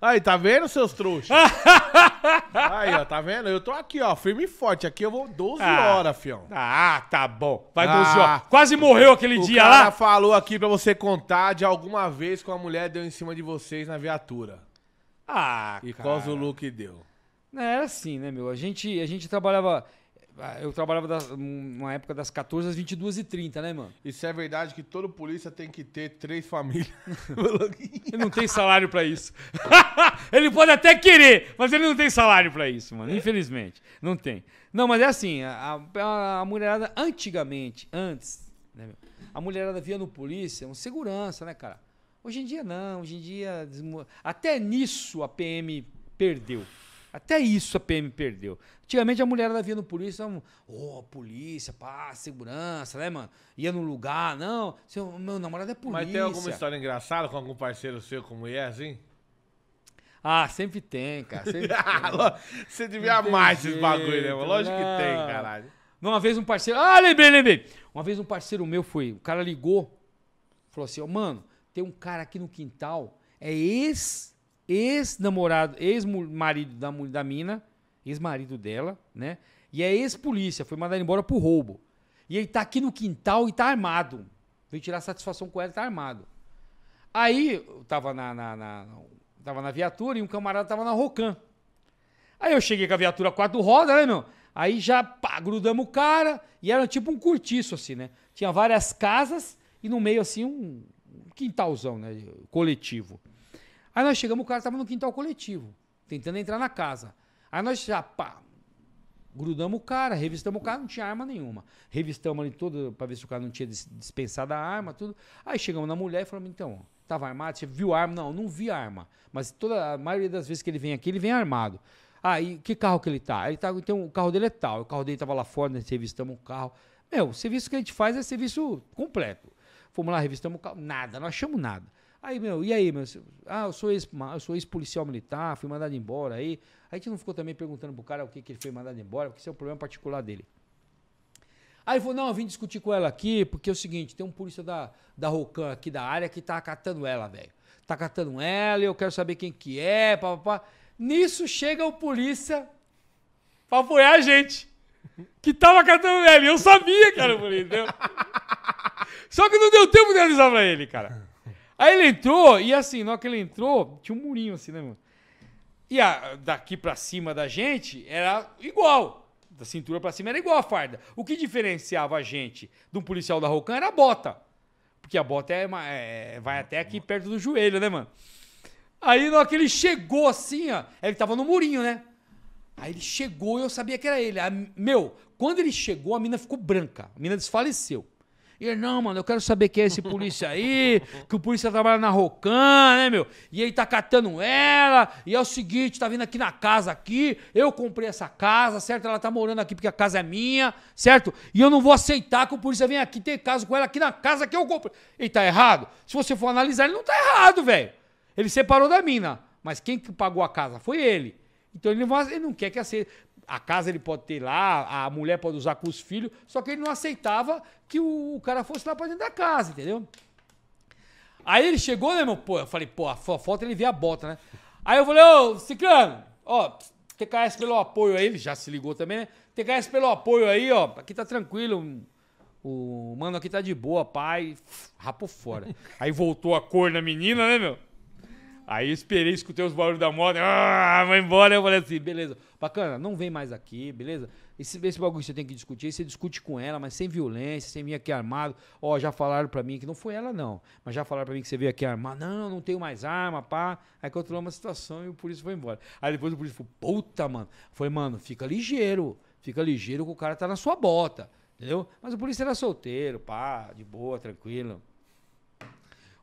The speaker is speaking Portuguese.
Aí, tá vendo, seus trouxas? aí, ó, tá vendo? Eu tô aqui, ó, firme e forte. Aqui eu vou 12 ah, horas, fião. Ah, tá bom. Vai 12 ah, horas. Quase morreu aquele o dia lá. O cara falou aqui pra você contar de alguma vez que uma mulher deu em cima de vocês na viatura. Ah, e cara. E qual o look deu? Não, é, era assim, né, meu? A gente, a gente trabalhava. Ah, eu trabalhava das, uma época das 14 às 22 e 30 né, mano? Isso é verdade que todo polícia tem que ter três famílias. ele não tem salário para isso. ele pode até querer, mas ele não tem salário para isso, mano. Infelizmente. Não tem. Não, mas é assim, a, a, a mulherada antigamente, antes, né, a mulherada via no polícia, um segurança, né, cara? Hoje em dia não, hoje em dia. Até nisso a PM perdeu. Até isso a PM perdeu. Antigamente a mulher via no polícia, oh, polícia, pá, segurança, né, mano? Ia no lugar, não, seu, meu namorado é polícia. Mas tem alguma história engraçada com algum parceiro seu com mulher, é, assim? Ah, sempre tem, cara. Sempre tem. Você devia mais amar esses bagulho, né? Lógico não. que tem, caralho. Uma vez um parceiro. Ah, lembrei, lembrei. Uma vez um parceiro meu foi. O cara ligou, falou assim: oh, mano, tem um cara aqui no quintal, é ex ex-namorado, ex-marido da, da mina, ex-marido dela, né? E é ex-polícia, foi mandado embora por roubo. E ele tá aqui no quintal e tá armado. Vem tirar satisfação com ela e tá armado. Aí, eu tava na, na, na tava na viatura e um camarada tava na Rocan. Aí eu cheguei com a viatura quatro rodas, né, meu? Aí já pá, grudamos o cara e era tipo um curtiço, assim, né? Tinha várias casas e no meio, assim, um quintalzão, né? Coletivo. Aí nós chegamos, o cara estava no quintal coletivo, tentando entrar na casa. Aí nós já, pá, grudamos o cara, revistamos o cara, não tinha arma nenhuma. Revistamos ali todo para ver se o cara não tinha dispensado a arma, tudo. Aí chegamos na mulher e falamos, então, estava armado? Você viu arma? Não, não vi arma. Mas toda a maioria das vezes que ele vem aqui, ele vem armado. Aí, ah, que carro que ele tá? Ele tá, então, o carro dele é tal. O carro dele estava lá fora, nós revistamos o carro. Meu, o serviço que a gente faz é serviço completo. Fomos lá, revistamos o carro, nada, não achamos nada. Aí, meu, e aí, meu? Ah, eu sou, ex, eu ex militar, fui mandado embora aí. Aí a gente não ficou também perguntando pro cara o que, que ele foi mandado embora, porque isso é um problema particular dele. Aí falou, não, eu vim discutir com ela aqui, porque é o seguinte, tem um polícia da, da Rocan aqui da área que tá catando ela, velho. Tá catando ela, e eu quero saber quem que é, papapá. Nisso chega o polícia pra apoiar a gente. Que tava catando ela. E eu sabia que era o polícia, entendeu? Só que não deu tempo de avisar pra ele, cara. Aí ele entrou, e assim, na hora que ele entrou, tinha um murinho assim, né, mano? E a, daqui pra cima da gente era igual. Da cintura pra cima era igual a farda. O que diferenciava a gente de um policial da Rocan era a bota. Porque a bota é, é, vai até aqui perto do joelho, né, mano? Aí na hora que ele chegou assim, ó, ele tava no murinho, né? Aí ele chegou e eu sabia que era ele. meu, quando ele chegou, a mina ficou branca. A mina desfaleceu. E ele, não, mano, eu quero saber quem é esse polícia aí, que o polícia trabalha na Rocan, né, meu? E ele tá catando ela, e é o seguinte, tá vindo aqui na casa aqui, eu comprei essa casa, certo? Ela tá morando aqui porque a casa é minha, certo? E eu não vou aceitar que o polícia venha aqui ter caso com ela aqui na casa que eu comprei. Ele tá errado? Se você for analisar, ele não tá errado, velho. Ele separou da mina, mas quem que pagou a casa? Foi ele. Então ele não, ele não quer que aceite a casa ele pode ter lá, a mulher pode usar com os filhos, só que ele não aceitava que o, o cara fosse lá pra dentro da casa, entendeu? Aí ele chegou, né, meu? Pô, eu falei, pô, a foto ele vê a bota, né? Aí eu falei, ô, Ciclano, ó, TKS pelo apoio aí, ele já se ligou também, né? TKS pelo apoio aí, ó, aqui tá tranquilo, o mano aqui tá de boa, pai, rapo fora. aí voltou a cor na menina, né, meu? Aí eu esperei, escutei os barulhos da moto, ah, vai embora. Eu falei assim, beleza, bacana, não vem mais aqui, beleza? Esse, esse bagulho que você tem que discutir, você discute com ela, mas sem violência, sem vir aqui armado. Ó, oh, já falaram pra mim que não foi ela, não. Mas já falaram pra mim que você veio aqui armado. Não, não tenho mais arma, pá. Aí controlou uma situação e o polícia foi embora. Aí depois o polícia falou, puta, mano. Foi, mano, fica ligeiro. Fica ligeiro que o cara tá na sua bota, entendeu? Mas o polícia era solteiro, pá, de boa, tranquilo.